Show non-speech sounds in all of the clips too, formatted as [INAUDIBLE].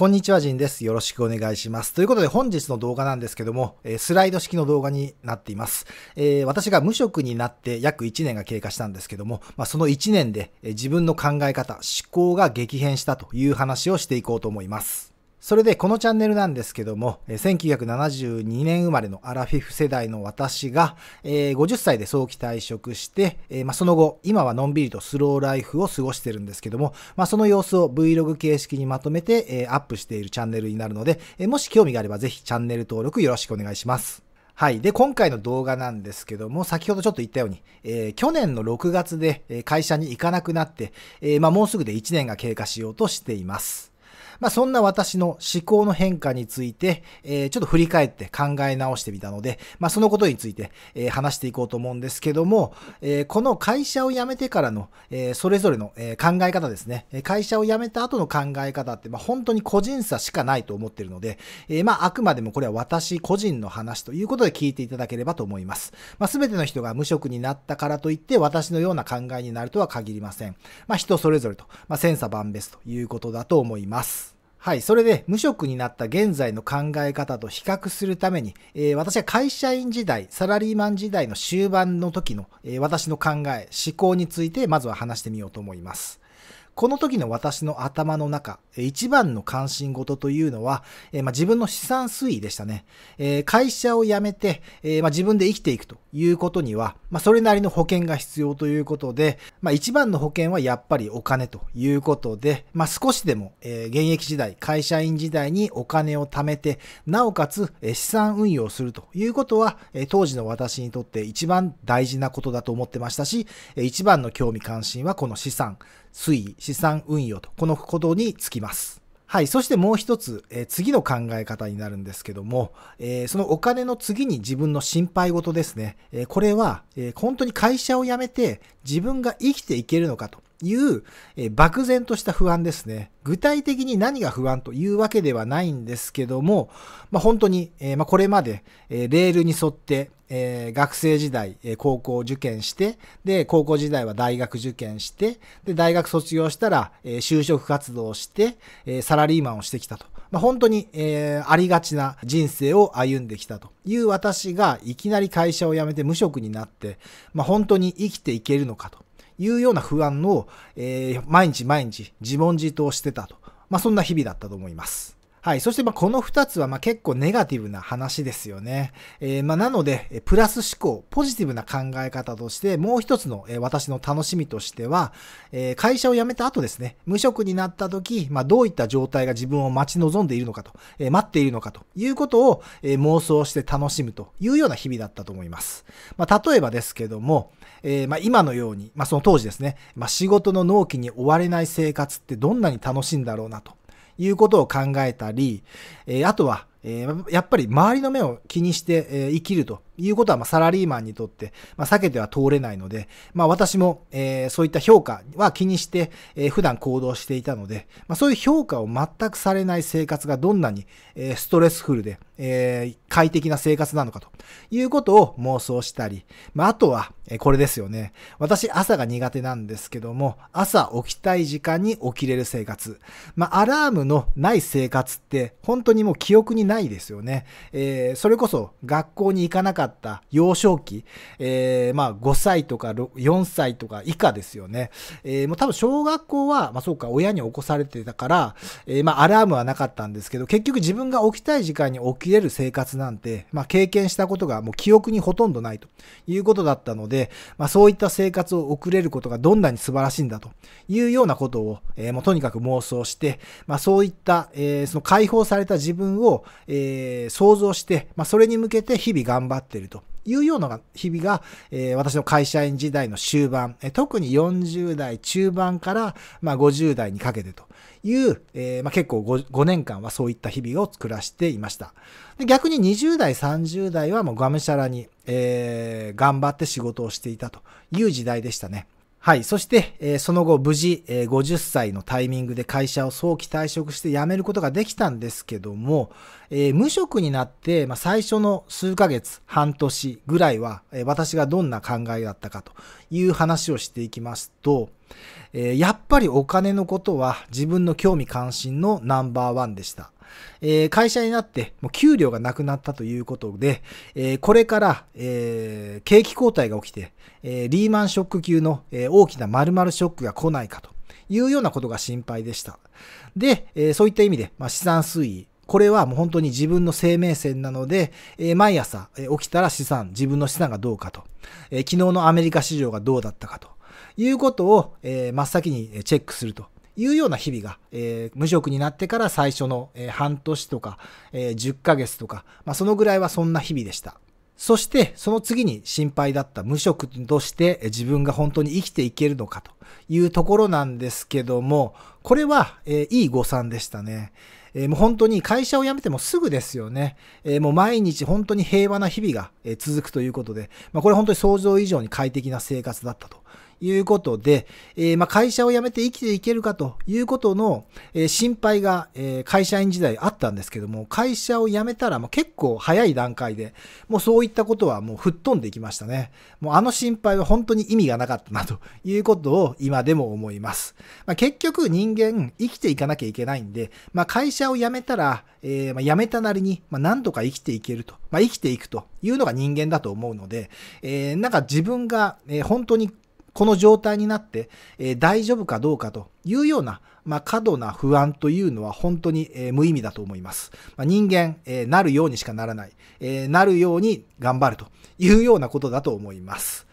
こんにちは、ジンです。よろしくお願いします。ということで、本日の動画なんですけども、えスライド式の動画になっています、えー、私が無職になって約1年が経過したんですけども、まあ、その1年で、え自分の考え方、思考が激変したという話をしていこうと思います。それでこのチャンネルなんですけども、1972年生まれのアラフィフ世代の私が、50歳で早期退職して、その後、今はのんびりとスローライフを過ごしてるんですけども、その様子を Vlog 形式にまとめて、アップしているチャンネルになるので、もし興味があればぜひチャンネル登録よろしくお願いします。はい。で、今回の動画なんですけども、先ほどちょっと言ったように、えー、去年の6月で会社に行かなくなって、えまあ、もうすぐで1年が経過しようとしています。まあ、そんな私の思考の変化について、えー、ちょっと振り返って考え直してみたので、まあ、そのことについて、えー、話していこうと思うんですけども、えー、この会社を辞めてからの、えそれぞれの、え考え方ですね。会社を辞めた後の考え方って、まあ、本当に個人差しかないと思ってるので、えまあ、あくまでもこれは私個人の話ということで聞いていただければと思います。まあ、全ての人が無職になったからといって、私のような考えになるとは限りません。まあ、人それぞれと、まあ、千差万別ということだと思います。はい。それで、無職になった現在の考え方と比較するために、えー、私は会社員時代、サラリーマン時代の終盤の時の、えー、私の考え、思考について、まずは話してみようと思います。この時の私の頭の中、一番の関心事というのは、えま自分の資産推移でしたね。え会社を辞めて、えま自分で生きていくということには、まそれなりの保険が必要ということで、まあ、一番の保険はやっぱりお金ということで、まあ、少しでも、え現役時代、会社員時代にお金を貯めて、なおかつ、え資産運用するということは、え当時の私にとって一番大事なことだと思ってましたし、え一番の興味関心はこの資産。推移、資産運用と、このことにつきます。はい。そしてもう一つ、えー、次の考え方になるんですけども、えー、そのお金の次に自分の心配事ですね。えー、これは、え本当に会社を辞めて自分が生きていけるのかと。いう、えー、漠然とした不安ですね。具体的に何が不安というわけではないんですけども、まあ、本当に、えー、まあ、これまで、えー、レールに沿って、え学生時代、え高校受験して、で、高校時代は大学受験して、で、大学卒業したら、え就職活動をして、えサラリーマンをしてきたと。まあ、本当に、えありがちな人生を歩んできたという私が、いきなり会社を辞めて無職になって、まあ、本当に生きていけるのかと。いうような不安を、えー、毎日毎日自問自答してたと。まあ、そんな日々だったと思います。はい。そして、ま、この二つは、ま、結構ネガティブな話ですよね。えー、ま、なので、プラス思考、ポジティブな考え方として、もう一つの、え私の楽しみとしては、え会社を辞めた後ですね、無職になった時、まあ、どういった状態が自分を待ち望んでいるのかと、え待っているのかということを、え妄想して楽しむというような日々だったと思います。まあ、例えばですけども、えー、まあ、今のように、まあ、その当時ですね、まあ、仕事の納期に追われない生活ってどんなに楽しいんだろうなということを考えたり、えー、あとは、えー、やっぱり周りの目を気にして、え生きるということは、まあ、サラリーマンにとって、まあ、避けては通れないので、まあ、私も、えー、そういった評価は気にして、えー、普段行動していたので、まあ、そういう評価を全くされない生活がどんなに、えー、ストレスフルで、えー、快適な生活なのかということを妄想したり、まあ、あとは、えー、これですよね。私、朝が苦手なんですけども、朝起きたい時間に起きれる生活。まあ、アラームのない生活って、本当にもう記憶にないですよね。えー、それこそ、学校に行かなかったった幼少期、えー、まあ5歳とか4歳とか以下ですよね。えー、もう多分小学校は、まあそうか、親に起こされてたから、えー、まあアラームはなかったんですけど、結局自分が起きたい時間に起きれる生活なんて、まあ経験したことがもう記憶にほとんどないということだったので、まあそういった生活を送れることがどんなに素晴らしいんだというようなことを、えー、もうとにかく妄想して、まあそういった、えー、その解放された自分を、えー、想像して、まあそれに向けて日々頑張って、っているというような日々が、えー、私の会社員時代の終盤、えー、特に40代中盤から、まあ、50代にかけてという、えー、まあ、結構 5, 5, 年間はそういった日々を暮らしていました。で逆に20代、30代はもうがむしゃらに、え頑張って仕事をしていたという時代でしたね。はい。そして、えー、その後、無事、えー、50歳のタイミングで会社を早期退職して辞めることができたんですけども、えー、無職になって、まあ、最初の数ヶ月、半年ぐらいは、え私がどんな考えだったかという話をしていきますと、えやっぱりお金のことは自分の興味関心のナンバーワンでした。えー、会社になってもう給料がなくなったということで、えー、これから、えー、景気後退が起きて、えリーマンショック級の、え大きな〇〇ショックが来ないかというようなことが心配でした。で、えそういった意味で、まあ、資産推移、これはもう本当に自分の生命線なので、え毎朝、え起きたら資産、自分の資産がどうかと、え昨日のアメリカ市場がどうだったかということを、え真っ先にチェックするというような日々が、えー、無職になってから最初の、えー、半年とか、えー、10ヶ月とか、まあ、そのぐらいはそんな日々でした。そして、その次に心配だった無職として自分が本当に生きていけるのかというところなんですけども、これは、えー、いい誤算でしたね。えー、もう本当に会社を辞めてもすぐですよね。えー、もう毎日本当に平和な日々が、え続くということで、まあ、これ本当に想像以上に快適な生活だったということで、えー、まあ会社を辞めて生きていけるかということの、えー、心配が、えー、会社員時代あったんですけども、会社を辞めたらもう結構早い段階で、もうそういったことはもう吹っ飛んでいきましたね。もうあの心配は本当に意味がなかったなと [LAUGHS] いうことを今でも思います。まあ、結局人間生きていかなきゃいけないんで、まあ、会社を辞めたら、えー、まあ、辞めたなりに、まあ、何とか生きていけると、まあ、生きていくというのが人間だと思うので、えー、なんか自分が、えー、本当にこの状態になって、えー、大丈夫かどうかというような、まあ、過度な不安というのは本当に、えー、無意味だと思います。まあ、人間、えー、なるようにしかならない、えなるように頑張るというようなことだと思います。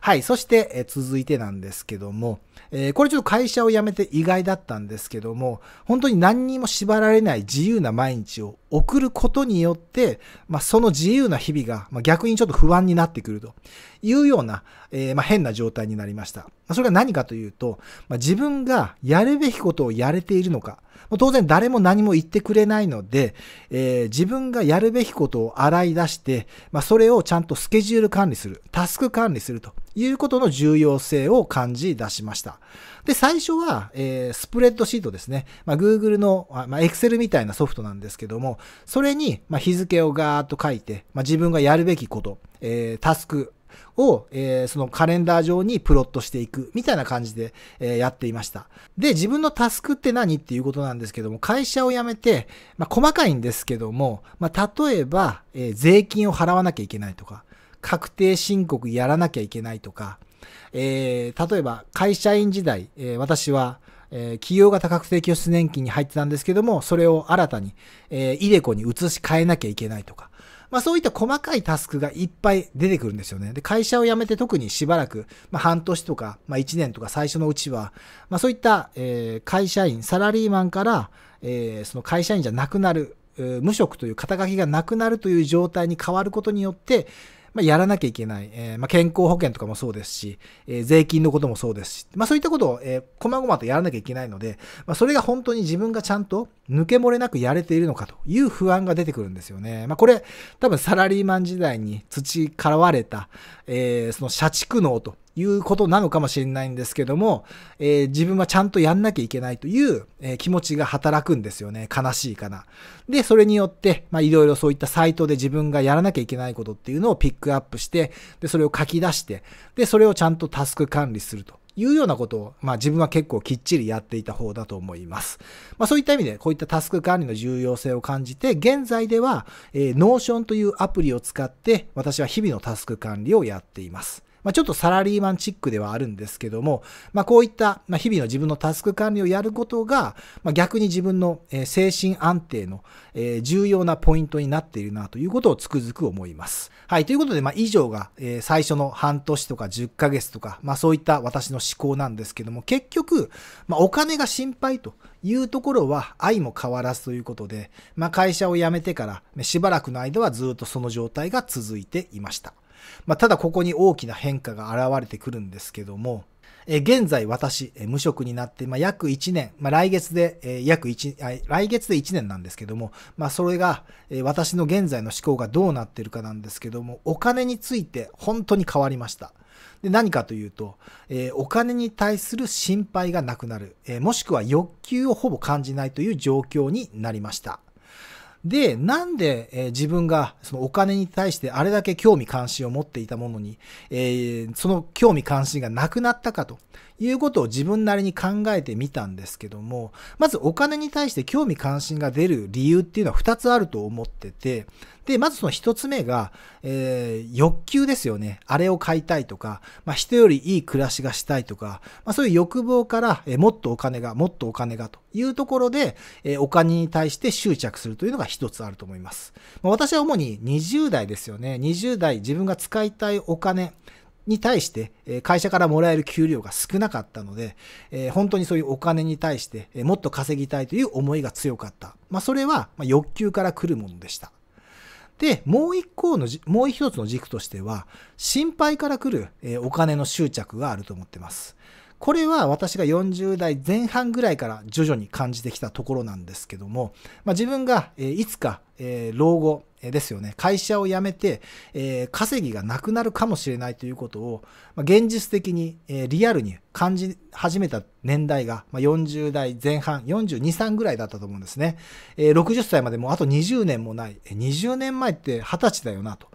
はい。そして、え続いてなんですけども、えこれちょっと会社を辞めて意外だったんですけども、本当に何にも縛られない自由な毎日を送ることによって、まあ、その自由な日々が、まあ、逆にちょっと不安になってくるというような、えー、まあ、変な状態になりました。それが何かというと、ま自分がやるべきことをやれているのか、ま当然誰も何も言ってくれないので、えー、自分がやるべきことを洗い出して、まそれをちゃんとスケジュール管理する、タスク管理するということの重要性を感じ出しました。で、最初は、えー、スプレッドシートですね。まあ、Google の、まあ、Excel みたいなソフトなんですけども、それに、まあ、日付をガーッと書いて、まあ、自分がやるべきこと、えー、タスク、を、えー、そのカレンダー上にプロットしていくみたいな感じで、えー、やっていました。で、自分のタスクって何っていうことなんですけども、会社を辞めて、まあ、細かいんですけども、まあ、例えば、えー、税金を払わなきゃいけないとか、確定申告やらなきゃいけないとか、えー、例えば会社員時代、えー、私は、えー、企業が多角定拠出年金に入ってたんですけども、それを新たに、えー、イデコに移し替えなきゃいけないとか、まあそういった細かいタスクがいっぱい出てくるんですよね。で、会社を辞めて特にしばらく、まあ半年とか、まあ一年とか最初のうちは、まあそういった、えー、会社員、サラリーマンから、えー、その会社員じゃなくなる、無職という肩書きがなくなるという状態に変わることによって、まあ、やらなきゃいけない、えー、まあ、健康保険とかもそうですし、えー、税金のこともそうですし、まあ、そういったことを、えー、こまごまとやらなきゃいけないので、まあ、それが本当に自分がちゃんと抜け漏れなくやれているのかという不安が出てくるんですよね。まあ、これ、多分サラリーマン時代に培われた、えー、その社畜の。ということなのかもしれないんですけども、えー、自分はちゃんとやんなきゃいけないという、えー、気持ちが働くんですよね。悲しいかな。で、それによって、まあいろいろそういったサイトで自分がやらなきゃいけないことっていうのをピックアップして、で、それを書き出して、で、それをちゃんとタスク管理すると。いうようなことを、まあ自分は結構きっちりやっていた方だと思います。まあそういった意味で、こういったタスク管理の重要性を感じて、現在では、えー、Notion というアプリを使って、私は日々のタスク管理をやっています。まあ、ちょっとサラリーマンチックではあるんですけども、まあ、こういった、ま日々の自分のタスク管理をやることが、ま逆に自分の、え精神安定の、え重要なポイントになっているなということをつくづく思います。はい。ということで、まあ、以上が、え最初の半年とか10ヶ月とか、まあ、そういった私の思考なんですけども、結局、まあ、お金が心配というところは愛も変わらずということで、まあ、会社を辞めてからしばらくの間はずっとその状態が続いていました。まあ、ただここに大きな変化が現れてくるんですけども、え現在私、え無職になって、まあ、約1年、まあ、来月で、え約1あ、来月で1年なんですけども、まあ、それが、え私の現在の思考がどうなってるかなんですけども、お金について本当に変わりました。で何かというと、えお金に対する心配がなくなる、えもしくは欲求をほぼ感じないという状況になりました。で、なんで、えー、自分がそのお金に対してあれだけ興味関心を持っていたものに、えー、その興味関心がなくなったかということを自分なりに考えてみたんですけども、まずお金に対して興味関心が出る理由っていうのは2つあると思ってて、で、まずその1つ目が、えー、欲求ですよね。あれを買いたいとか、まあ、人よりいい暮らしがしたいとか、まあ、そういう欲望から、えー、もっとお金が、もっとお金がというところで、えー、お金に対して執着するというのが1つあると思います。まあ、私は主に20代ですよね。20代、自分が使いたいお金、に対して、会社からもらえる給料が少なかったので、本当にそういうお金に対して、もっと稼ぎたいという思いが強かった。まあ、それは欲求から来るものでした。で、もう一個の、もう一つの軸としては、心配から来るお金の執着があると思ってます。これは私が40代前半ぐらいから徐々に感じてきたところなんですけども、まあ、自分が、いつか、老後ですよね会社を辞めて、稼ぎがなくなるかもしれないということを、現実的に、リアルに感じ始めた年代が、40代前半42、3ぐらいだったと思うんですね、60歳までもうあと20年もない20年前って20歳だよなと、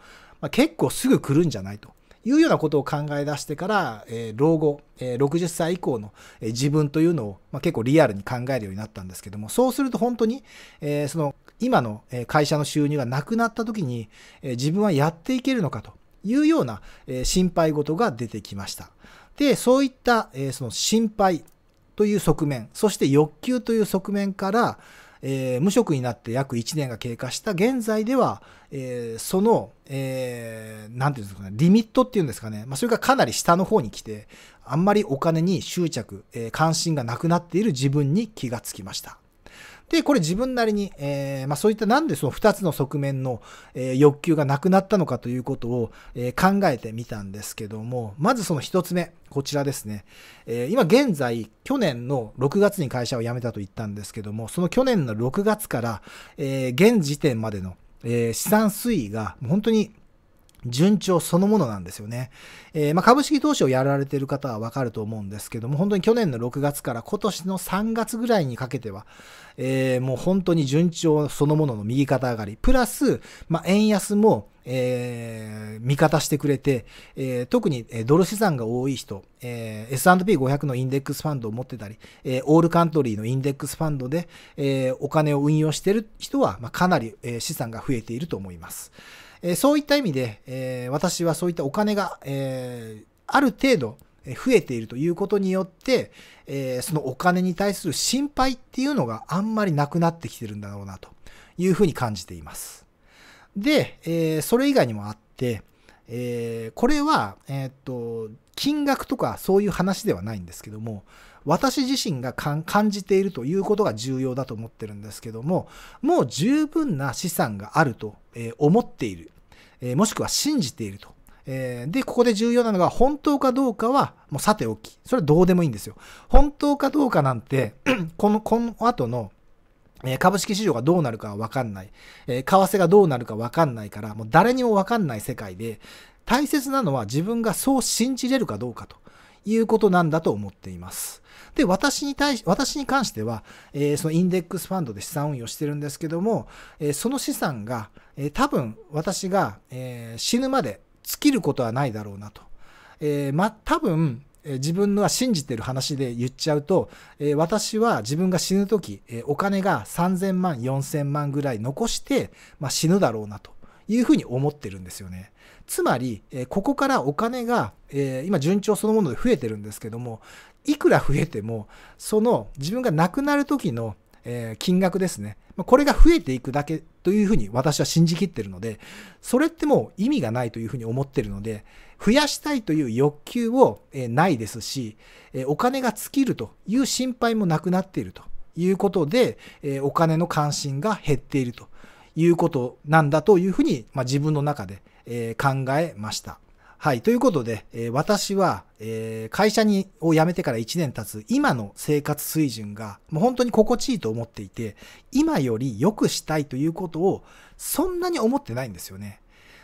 結構すぐ来るんじゃないというようなことを考え出してから、え老後、え60歳以降の、え自分というのを、ま結構リアルに考えるようになったんですけども、そうすると本当に、えその今の会社の収入がなくなった時に、え自分はやっていけるのかというような、え心配事が出てきました。で、そういった、えその心配という側面、そして欲求という側面から、えー、無職になって約1年が経過した現在では、えー、その、えー、なんていうんですかね、リミットっていうんですかね、まあ、それがかなり下の方に来て、あんまりお金に執着、えー、関心がなくなっている自分に気がつきました。で、これ自分なりに、えー、まあ、そういったなんでその2つの側面の、えー、欲求がなくなったのかということを、えー、考えてみたんですけども、まずその1つ目、こちらですね。え今現在、去年の6月に会社を辞めたと言ったんですけども、その去年の6月から、え現時点までの、え資産推移が本当に順調そのものなんですよね。えー、まあ、株式投資をやられている方はわかると思うんですけども、本当に去年の6月から今年の3月ぐらいにかけては、えー、もう本当に順調そのものの右肩上がり、プラス、まあ、円安も、えー、味方してくれて、えー、特にドル資産が多い人、えー、S&P500 のインデックスファンドを持ってたり、えー、オールカントリーのインデックスファンドで、えー、お金を運用している人は、まあ、かなり、資産が増えていると思います。えー、そういった意味で、えー、私はそういったお金が、えー、ある程度、増えているということによって、えー、そのお金に対する心配っていうのがあんまりなくなってきてるんだろうなというふうに感じています。で、えー、それ以外にもあって、えー、これは、えっと、金額とかそういう話ではないんですけども、私自身が感じているということが重要だと思ってるんですけども、もう十分な資産があると思っている。もしくは信じていると。で、ここで重要なのが本当かどうかはもうさておき。それはどうでもいいんですよ。本当かどうかなんて、[CLEARS THROAT] この、この後の株式市場がどうなるかわかんない。為替がどうなるかわかんないから、もう誰にもわかんない世界で、大切なのは自分がそう信じれるかどうかということなんだと思っています。で、私に対し、私に関しては、えー、そのインデックスファンドで資産運用してるんですけども、えー、その資産が、えー、多分私が、え死ぬまで尽きることはないだろうなと。えま、多分、え自分のは信じてる話で言っちゃうと、え私は自分が死ぬ時、えお金が3000万、4000万ぐらい残して、まあ、死ぬだろうなというふうに思ってるんですよね。つまり、えここからお金が、え今順調そのもので増えてるんですけども、いくら増えても、その自分が亡くなる時の、え金額ですね。これが増えていくだけというふうに私は信じきってるので、それってもう意味がないというふうに思ってるので、増やしたいという欲求を、えないですし、えお金が尽きるという心配もなくなっているということで、えお金の関心が減っているということなんだというふうに、まあ、自分の中で、え考えました。はい。ということで、えー、私は、えー、会社に、を辞めてから1年経つ、今の生活水準が、もう本当に心地いいと思っていて、今より良くしたいということを、そんなに思ってないんですよね。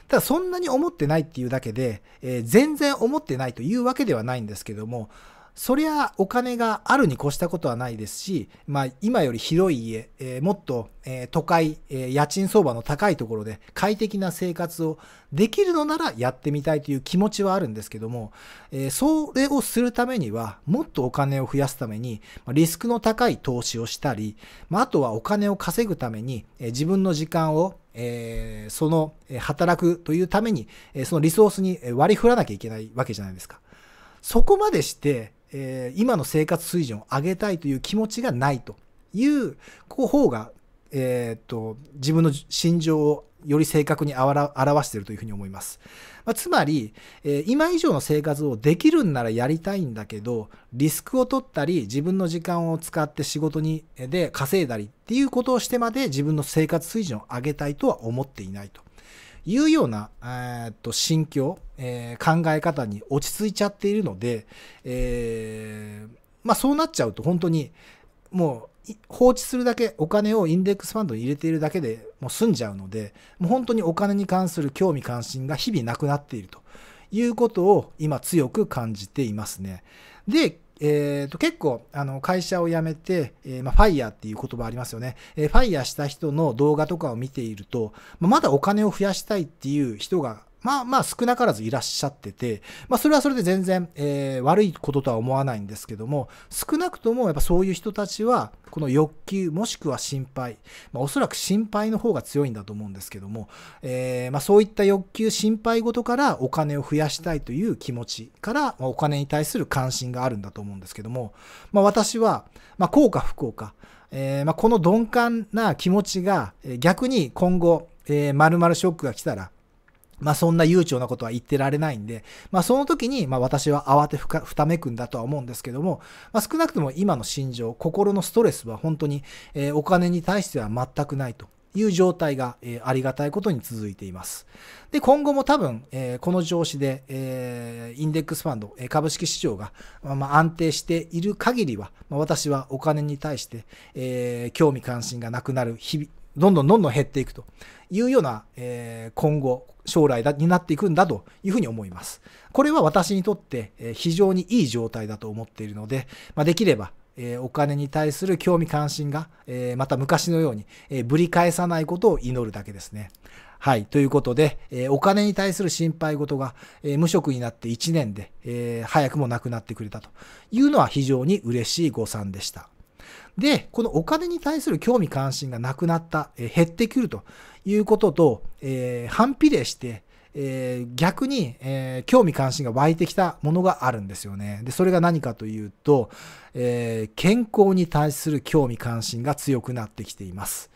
ただ、そんなに思ってないっていうだけで、えー、全然思ってないというわけではないんですけども、そりゃお金があるに越したことはないですし、まあ、今より広い家、えー、もっと、えー、都会、えー、家賃相場の高いところで快適な生活をできるのならやってみたいという気持ちはあるんですけども、えそれをするためにはもっとお金を増やすために、まリスクの高い投資をしたり、まあ、あとはお金を稼ぐために、え自分の時間をえー、その、え働くというために、えそのリソースに割り振らなきゃいけないわけじゃないですか。そこまでして、えー、今の生活水準を上げたいという気持ちがないという方が、えーと、と自分の心情をより正確に表しているというふうに思います。まあ、つまり、えー、今以上の生活をできるんならやりたいんだけど、リスクを取ったり、自分の時間を使って仕事にで稼いだりっていうことをしてまで自分の生活水準を上げたいとは思っていないと。いうような、えー、っと心境、えー、考え方に落ち着いちゃっているので、えー、まあ、そうなっちゃうと本当にもう放置するだけお金をインデックスファンドに入れているだけでもう済んじゃうのでもう本当にお金に関する興味関心が日々なくなっているということを今強く感じていますね。でえー、と結構あの会社を辞めて、えー、まあ、ファイヤーっていう言葉ありますよね、えー、ファイヤーした人の動画とかを見ていると、まあ、まだお金を増やしたいっていう人がまあまあ少なからずいらっしゃってて、まあそれはそれで全然、えー、悪いこととは思わないんですけども、少なくともやっぱそういう人たちは、この欲求もしくは心配、まあおそらく心配の方が強いんだと思うんですけども、えー、まあそういった欲求、心配事からお金を増やしたいという気持ちから、まあ、お金に対する関心があるんだと思うんですけども、まあ私は、まあこうか不幸か、えー、まあこの鈍感な気持ちが逆に今後、えー、〇〇ショックが来たら、まあそんな悠長なことは言ってられないんで、まあその時に、まあ私は慌てふか、ふためくんだとは思うんですけども、まあ少なくとも今の心情、心のストレスは本当に、えー、お金に対しては全くないという状態が、えー、ありがたいことに続いています。で、今後も多分、えー、この調子で、えー、インデックスファンド、え株式市場が、まあ、安定している限りは、まあ、私はお金に対して、え興味関心がなくなる日々、どんどんどんどん減っていくというような、えー、今後、将来だになっていくんだというふうに思います。これは私にとって非常にいい状態だと思っているので、まあ、できれば、えー、お金に対する興味関心が、えー、また昔のように、えぶり返さないことを祈るだけですね。はい。ということで、えー、お金に対する心配事が、えー、無職になって1年で、えー、早くもなくなってくれたというのは非常に嬉しい誤算でした。で、このお金に対する興味関心がなくなった、え減ってくるということと、えー、反比例して、えー、逆に、えー、興味関心が湧いてきたものがあるんですよね。で、それが何かというと、えー、健康に対する興味関心が強くなってきています。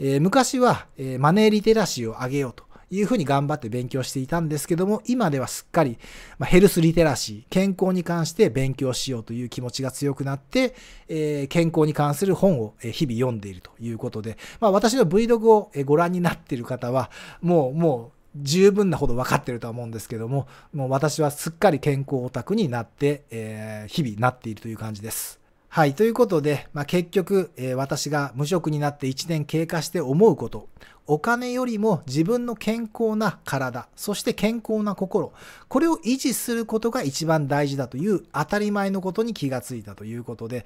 え昔は、えマネーリテラシーを上げようと。いうふうに頑張って勉強していたんですけども、今ではすっかり、まヘルスリテラシー、健康に関して勉強しようという気持ちが強くなって、えー、健康に関する本を日々読んでいるということで、まあ、私の Vlog をご覧になっている方は、もう、もう、十分なほど分かってるとは思うんですけども、もう私はすっかり健康オタクになって、えー、日々なっているという感じです。はい。ということで、まあ、結局、えー、私が無職になって1年経過して思うこと、お金よりも自分の健康な体、そして健康な心、これを維持することが一番大事だという当たり前のことに気がついたということで、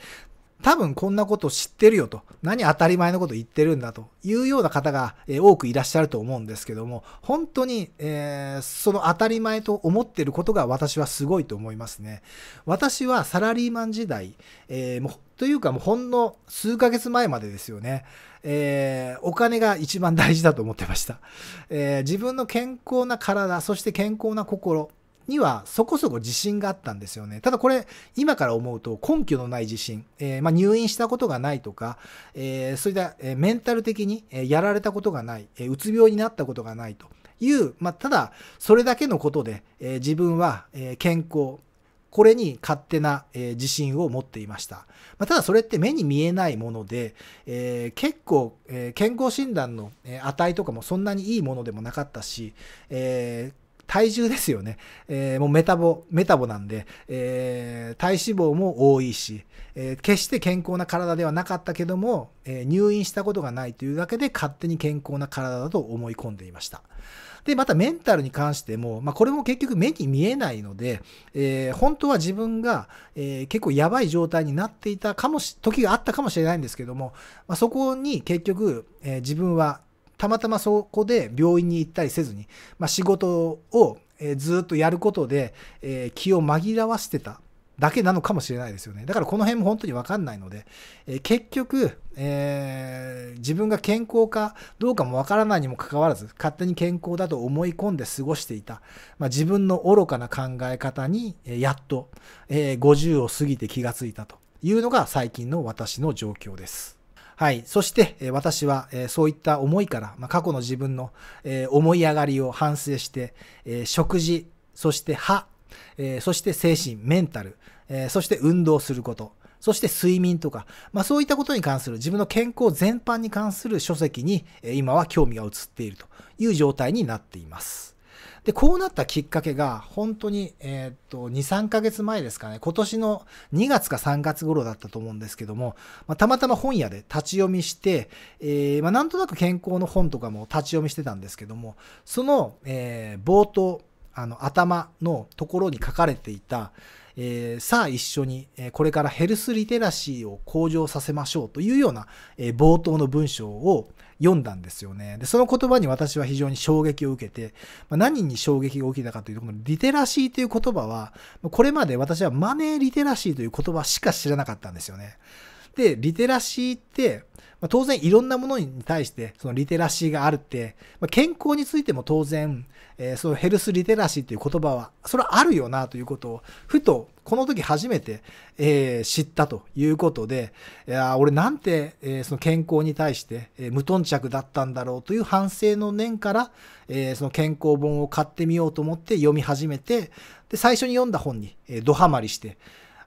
多分こんなこと知ってるよと、何当たり前のこと言ってるんだというような方が、え多くいらっしゃると思うんですけども、本当に、えー、その当たり前と思ってることが私はすごいと思いますね。私はサラリーマン時代、えー、もうというかもうほんの数ヶ月前までですよね。えー、お金が一番大事だと思ってました。え自分の健康な体、そして健康な心、にはそこそこ自信があったんですよね。ただこれ、今から思うと根拠のない自信、えー、まあ、入院したことがないとか、えー、それでえメンタル的に、えやられたことがない、えうつ病になったことがないという、まあ、ただそれだけのことで、え自分は、え健康、これに勝手な、え自信を持っていました。まただそれって目に見えないもので、えー、結構、え健康診断の、え値とかもそんなにいいものでもなかったし、えー体重ですよね。えー、もうメタボ、メタボなんで、えー、体脂肪も多いし、えー、決して健康な体ではなかったけども、え入院したことがないというだけで勝手に健康な体だと思い込んでいました。で、またメンタルに関しても、まあ、これも結局目に見えないので、えー、本当は自分が、えー、結構やばい状態になっていたかもし、時があったかもしれないんですけども、まあ、そこに結局、えー、自分はたまたまそこで病院に行ったりせずに、まあ、仕事をずっとやることで、え気を紛らわしてただけなのかもしれないですよね。だからこの辺も本当にわかんないので、え結局、えー、自分が健康かどうかもわからないにもかかわらず、勝手に健康だと思い込んで過ごしていた、まあ、自分の愚かな考え方に、えやっと、えー、50を過ぎて気がついたというのが最近の私の状況です。はい。そして、え私は、えそういった思いから、まあ、過去の自分の、え思い上がりを反省して、え食事、そして歯、えそして精神、メンタル、えそして運動すること、そして睡眠とか、まあ、そういったことに関する自分の健康全般に関する書籍に今は興味が移っているという状態になっています。で、こうなったきっかけが、本当に、えー、っと、2、3ヶ月前ですかね、今年の2月か3月頃だったと思うんですけども、まあ、たまたま本屋で立ち読みして、えー、まあ、なんとなく健康の本とかも立ち読みしてたんですけども、その、えー、冒頭、あの、頭のところに書かれていた、えー、さあ一緒に、えー、これからヘルスリテラシーを向上させましょうというような、えー、冒頭の文章を、読んだんですよね。で、その言葉に私は非常に衝撃を受けて、まあ、何に衝撃が起きたかというと、このリテラシーという言葉は、これまで私はマネーリテラシーという言葉しか知らなかったんですよね。で、リテラシーって、まあ、当然いろんなものに対してそのリテラシーがあるって、まあ、健康についても当然、えー、そのヘルスリテラシーっていう言葉は、それはあるよなということを、ふとこの時初めて、えー、知ったということで、いや俺なんて、えー、その健康に対して、えー、無頓着だったんだろうという反省の念から、えー、その健康本を買ってみようと思って読み始めて、で、最初に読んだ本に、えー、ドハマりして、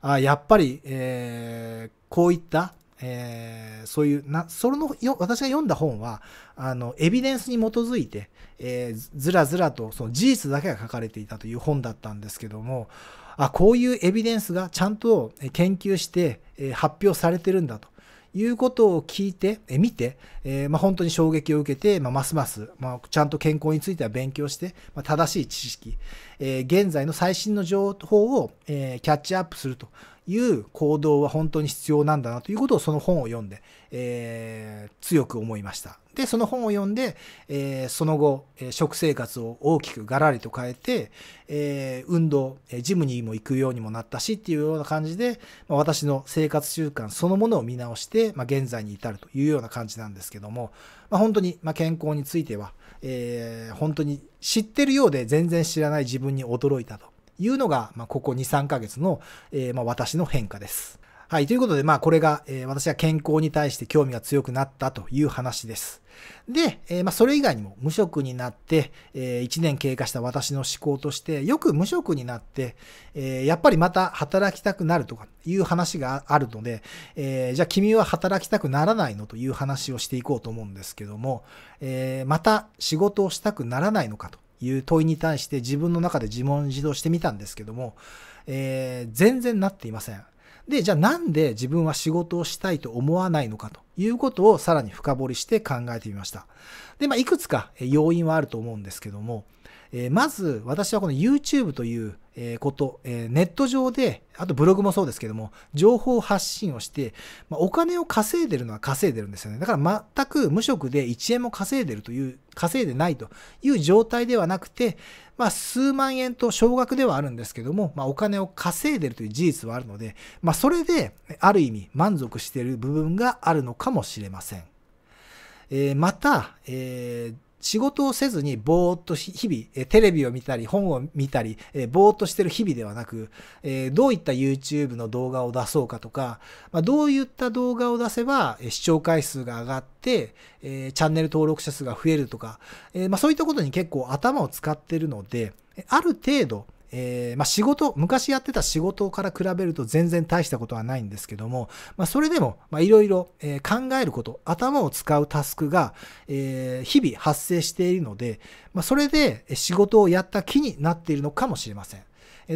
あやっぱり、えー、こういった、えー、そういうなそれのよ私が読んだ本はあのエビデンスに基づいて、えー、ずらずらとその事実だけが書かれていたという本だったんですけどもあこういうエビデンスがちゃんと研究して、えー、発表されてるんだということを聞いて、え見て、えまあ、本当に衝撃を受けて、まあ、ますます、まあ、ちゃんと健康については勉強して、まあ、正しい知識、え現在の最新の情報を、えキャッチアップするという行動は本当に必要なんだなということをその本を読んで、えー、強く思いました。で、その本を読んで、えー、その後、食生活を大きくガラリと変えて、えー、運動、ジムにも行くようにもなったしっていうような感じで、まあ、私の生活習慣そのものを見直して、まあ、現在に至るというような感じなんですけども、まあ、本当に、ま健康については、え本当に知ってるようで全然知らない自分に驚いたというのが、まここ2、3ヶ月の、えま私の変化です。はい。ということで、まあ、これが、えー、私は健康に対して興味が強くなったという話です。で、えー、まあ、それ以外にも無職になって、えー、1年経過した私の思考として、よく無職になって、えー、やっぱりまた働きたくなるとかいう話があるので、えじゃあ君は働きたくならないのという話をしていこうと思うんですけども、えまた仕事をしたくならないのかという問いに対して自分の中で自問自答してみたんですけども、え全然なっていません。で、じゃあなんで自分は仕事をしたいと思わないのかということをさらに深掘りして考えてみました。で、まあ、いくつか要因はあると思うんですけども、えまず私はこの YouTube というえこと、えネット上で、あとブログもそうですけども、情報発信をして、まお金を稼いでるのは稼いでるんですよね。だから全く無職で1円も稼いでるという、稼いでないという状態ではなくて、まあ、数万円と少額ではあるんですけども、まあ、お金を稼いでるという事実はあるので、まあ、それで、ある意味満足している部分があるのかもしれません。えー、また、えー仕事をせずにぼーっと日々、テレビを見たり、本を見たり、ぼーっとしてる日々ではなく、どういった YouTube の動画を出そうかとか、どういった動画を出せば視聴回数が上がって、チャンネル登録者数が増えるとか、そういったことに結構頭を使ってるので、ある程度、えー、まあ、仕事、昔やってた仕事から比べると全然大したことはないんですけども、まあ、それでも、ま、いろいろ考えること、頭を使うタスクが、えー、日々発生しているので、まあ、それで仕事をやった気になっているのかもしれません。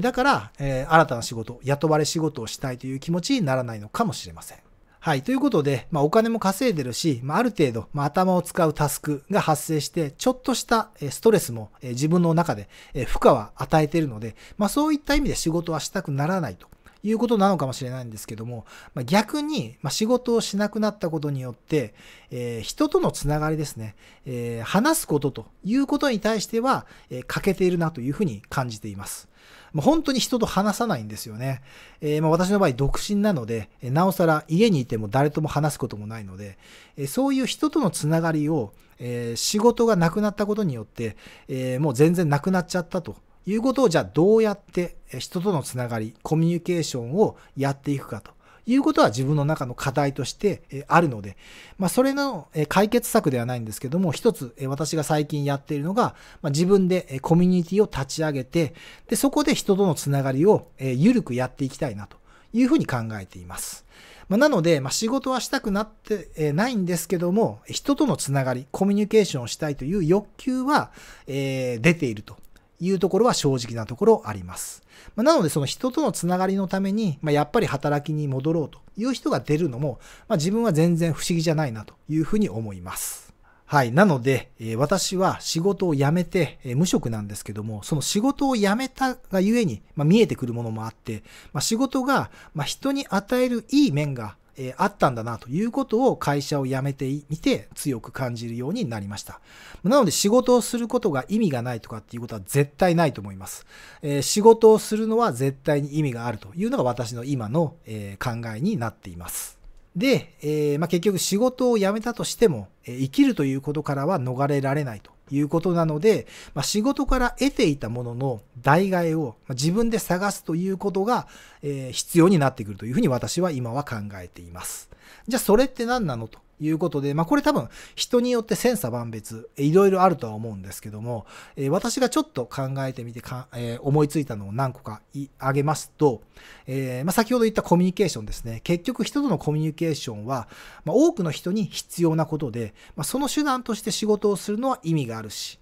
だから、えー、新たな仕事、雇われ仕事をしたいという気持ちにならないのかもしれません。はい。ということで、まあ、お金も稼いでるし、まあ、ある程度、まあ、頭を使うタスクが発生して、ちょっとしたストレスも自分の中で負荷は与えているので、まあ、そういった意味で仕事はしたくならないと。いうことなのかもしれないんですけども、まあ、逆に、まあ、仕事をしなくなったことによって、えー、人とのつながりですね、えー、話すことということに対しては、えー、欠けているなというふうに感じています。まあ、本当に人と話さないんですよね。えー、まあ、私の場合独身なので、えなおさら家にいても誰とも話すこともないので、えそういう人とのつながりを、え仕事がなくなったことによって、えもう全然なくなっちゃったということをじゃあどうやって人とのつながり、コミュニケーションをやっていくかと。いうことは自分の中の課題としてあるので、まあ、それの解決策ではないんですけども、一つ私が最近やっているのが、まあ、自分でコミュニティを立ち上げて、で、そこで人とのつながりを緩くやっていきたいなというふうに考えています。まあ、なので、まあ、仕事はしたくなって、えないんですけども、人とのつながり、コミュニケーションをしたいという欲求は、え出ているというところは正直なところあります。まあ、なのでその人とのつながりのために、まあ、やっぱり働きに戻ろうという人が出るのも、まあ、自分は全然不思議じゃないなというふうに思います。はい。なので、えー、私は仕事を辞めて、えー、無職なんですけども、その仕事を辞めたがゆえに、まあ、見えてくるものもあって、まあ、仕事が、まあ、人に与えるいい面がえー、あったんだなということを会社を辞めてみて強く感じるようになりました。なので仕事をすることが意味がないとかっていうことは絶対ないと思います。えー、仕事をするのは絶対に意味があるというのが私の今の、えー、考えになっています。で、えまあ、結局仕事を辞めたとしても、え生きるということからは逃れられないということなので、まあ、仕事から得ていたものの代替えを自分で探すということが、えー、必要になってくるというふうに私は今は考えています。じゃあそれって何なのということで、まあ、これ多分人によって千差万別、いろいろあるとは思うんですけども、えー、私がちょっと考えてみてか、えー、思いついたのを何個か挙げますと、えー、まあ、先ほど言ったコミュニケーションですね。結局人とのコミュニケーションは、まあ、多くの人に必要なことで、まその手段として仕事をするのは意味があるし、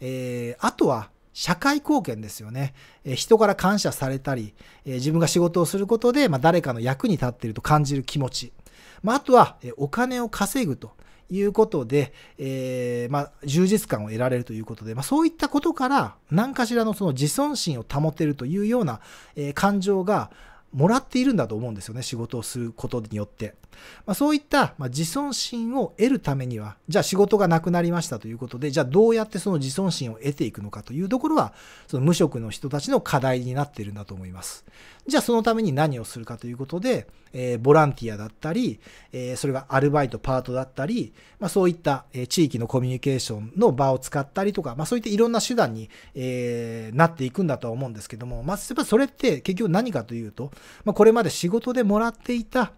えあとは社会貢献ですよね。え人から感謝されたり、え自分が仕事をすることで、ま誰かの役に立っていると感じる気持ち。まあ、あとは、お金を稼ぐということで、えー、まあ、充実感を得られるということで、まあ、そういったことから、何かしらのその自尊心を保てるというような、え感情が、もらっているんだと思うんですよね。仕事をすることによって。まあ、そういった、まあ、自尊心を得るためには、じゃあ仕事がなくなりましたということで、じゃあどうやってその自尊心を得ていくのかというところは、その無職の人たちの課題になっているんだと思います。じゃあそのために何をするかということで、えー、ボランティアだったり、えー、それがアルバイト、パートだったり、まあ、そういった、え地域のコミュニケーションの場を使ったりとか、まあ、そういったいろんな手段に、えー、なっていくんだとは思うんですけども、まあ、それって結局何かというと、まあ、これまで仕事でもらっていた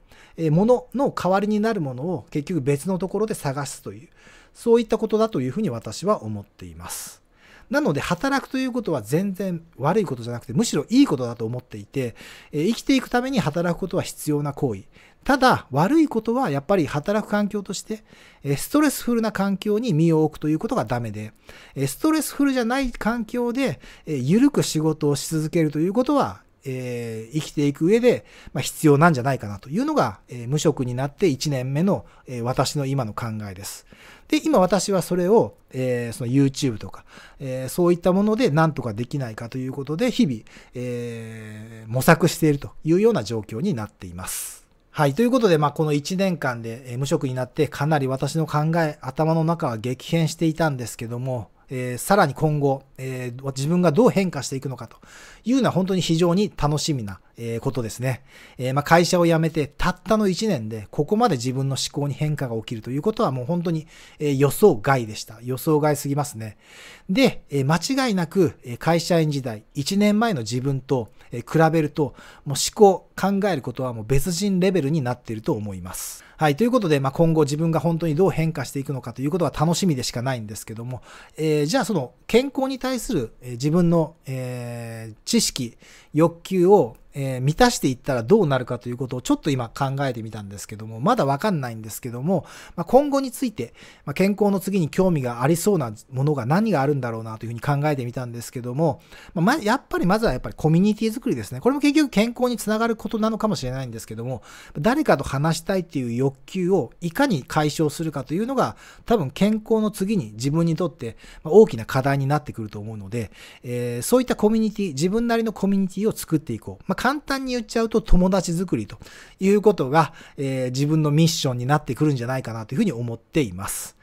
ものの代わりになるものを結局別のところで探すという、そういったことだというふうに私は思っています。なので働くということは全然悪いことじゃなくてむしろいいことだと思っていて、え生きていくために働くことは必要な行為ただ悪いことはやっぱり働く環境として、えストレスフルな環境に身を置くということがダメで、えストレスフルじゃない環境で、え緩く仕事をし続けるということはえー、生きていく上で、まあ、必要なんじゃないかなというのが、えー、無職になって1年目の、えー、私の今の考えです。で、今私はそれを、えー、その YouTube とか、えー、そういったもので何とかできないかということで、日々、えー、模索しているというような状況になっています。はい。ということで、まあ、この1年間で、え無職になって、かなり私の考え、頭の中は激変していたんですけども、えー、さらに今後、えー、自分がどう変化していくのかというのは本当に非常に楽しみな、えー、ことですね。えまあ、会社を辞めてたったの1年でここまで自分の思考に変化が起きるということはもう本当に、え予想外でした。予想外すぎますね。で、え間違いなく会社員時代1年前の自分と、え比べるともう思考、考えることはもう別人レベルになっていると思います。はい。ということで、まあ、今後自分が本当にどう変化していくのかということは楽しみでしかないんですけども、えー、じゃあその健康に対する自分の、えー、知識、欲求をえー、満たしていったらどうなるかということをちょっと今考えてみたんですけども、まだわかんないんですけども、まあ、今後について、まあ、健康の次に興味がありそうなものが何があるんだろうなというふうに考えてみたんですけども、まあ、やっぱりまずはやっぱりコミュニティ作りですね。これも結局健康につながることなのかもしれないんですけども、誰かと話したいっていう欲求をいかに解消するかというのが、多分健康の次に自分にとって大きな課題になってくると思うので、えー、そういったコミュニティ、自分なりのコミュニティを作っていこう。まあ簡単に言っちゃうと友達作りということが、えー、自分のミッションになってくるんじゃないかなというふうに思っています。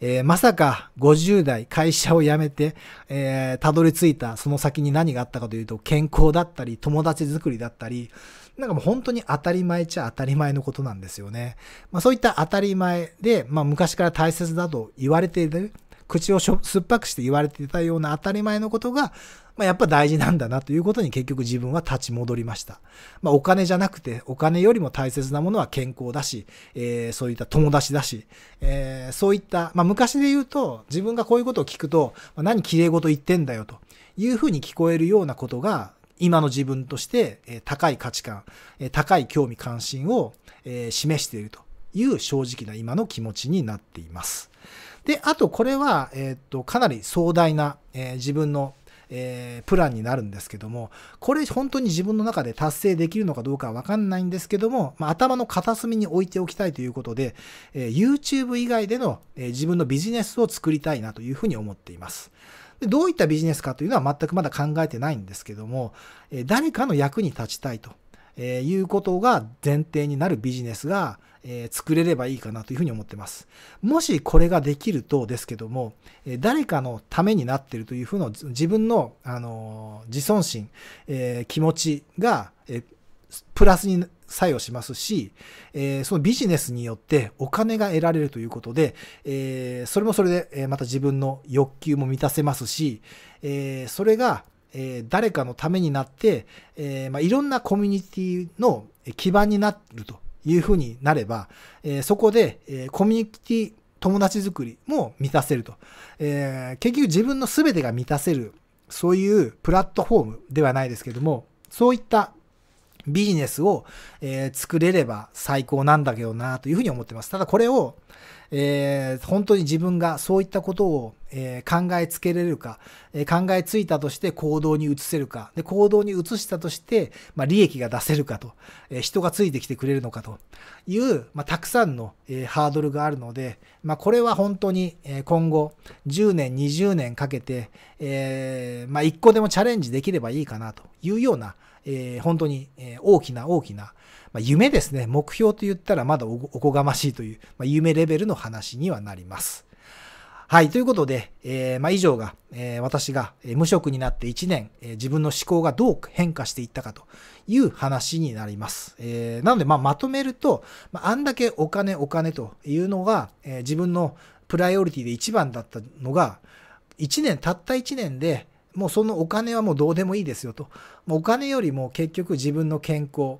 えー、まさか50代会社を辞めて、えー、たどり着いたその先に何があったかというと健康だったり友達作りだったりなんかもう本当に当たり前っちゃ当たり前のことなんですよね。まあそういった当たり前で、まあ昔から大切だと言われている、口を酸っぱくして言われていたような当たり前のことがまあ、やっぱ大事なんだなということに結局自分は立ち戻りました。まあ、お金じゃなくて、お金よりも大切なものは健康だし、えー、そういった友達だし、えー、そういった、まあ、昔で言うと、自分がこういうことを聞くと、まあ、何綺麗事言ってんだよというふうに聞こえるようなことが、今の自分として、え高い価値観、え高い興味関心を、え示しているという正直な今の気持ちになっています。で、あとこれは、えー、っと、かなり壮大な、えー、自分のえー、プランになるんですけども、これ本当に自分の中で達成できるのかどうかわかんないんですけども、まあ、頭の片隅に置いておきたいということで、えー、YouTube 以外での、えー、自分のビジネスを作りたいなというふうに思っています。でどういったビジネスかというのは全くまだ考えてないんですけども、え誰かの役に立ちたいと、えいうことが前提になるビジネスが、えー、作れればいいかなというふうに思ってます。もしこれができるとですけども、えー、誰かのためになってるというふうな自分の、あのー、自尊心、え気持ちが、えプラスに作用しますし、えそのビジネスによってお金が得られるということで、えそれもそれで、えまた自分の欲求も満たせますし、えそれが、え誰かのためになって、えまあ、いろんなコミュニティの基盤になるというふうになれば、えー、そこで、えー、コミュニティ友達作りも満たせると。えー、結局自分の全てが満たせる、そういうプラットフォームではないですけども、そういったビジネスを、えー、作れれば最高なんだけどなというふうに思ってます。ただこれを、えー、本当に自分がそういったことを、えー、考えつけれるか、えー、考えついたとして行動に移せるか、で行動に移したとして、まあ、利益が出せるかと、え人がついてきてくれるのかという、まあ、たくさんの、えハードルがあるので、まあ、これは本当に、え今後10年、20年かけて、えまあ、一個でもチャレンジできればいいかなというような、え本当に、え大きな大きなまあ、夢ですね。目標と言ったらまだおこがましいという、まあ、夢レベルの話にはなります。はい。ということで、えー、まあ、以上が、えー、私が無職になって1年、えー、自分の思考がどう変化していったかという話になります。えなので、ままとめると、まあ、んだけお金お金というのが、え自分のプライオリティで一番だったのが、1年、たった1年で、もうそのお金はもうどうでもいいですよと。お金よりも結局自分の健康、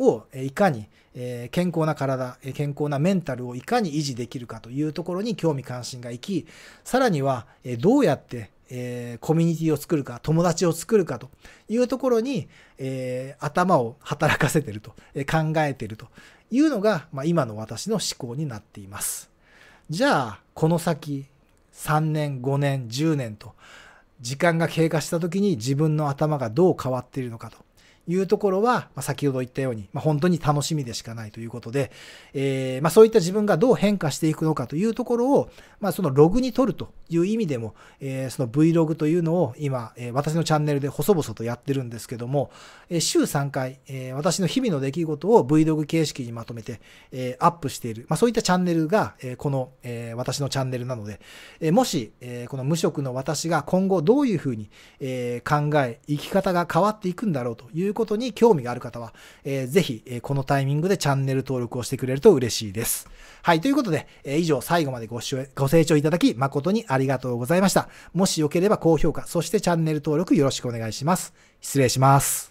をいかに、え健康な体、健康なメンタルをいかに維持できるかというところに興味関心がいき、さらには、えどうやって、えー、コミュニティを作るか、友達を作るかというところに、えー、頭を働かせてると、え考えてるというのが、まあ、今の私の思考になっています。じゃあ、この先、3年、5年、10年と、時間が経過した時に自分の頭がどう変わっているのかと。いうところは、ま先ほど言ったように、ま本当に楽しみでしかないということで、えまそういった自分がどう変化していくのかというところを、まそのログに取るという意味でも、えその Vlog というのを今、え私のチャンネルで細々とやってるんですけども、え週3回、え私の日々の出来事を Vlog 形式にまとめて、えアップしている、まそういったチャンネルが、えこの、え私のチャンネルなので、えもし、えこの無職の私が今後どういうふうに、え考え、生き方が変わっていくんだろうということことに興味がある方は、えー、ぜひ、えこのタイミングでチャンネル登録をしてくれると嬉しいです。はい、ということで、え以上最後までご視聴ご清聴いただき誠にありがとうございました。もしよければ高評価、そしてチャンネル登録よろしくお願いします。失礼します。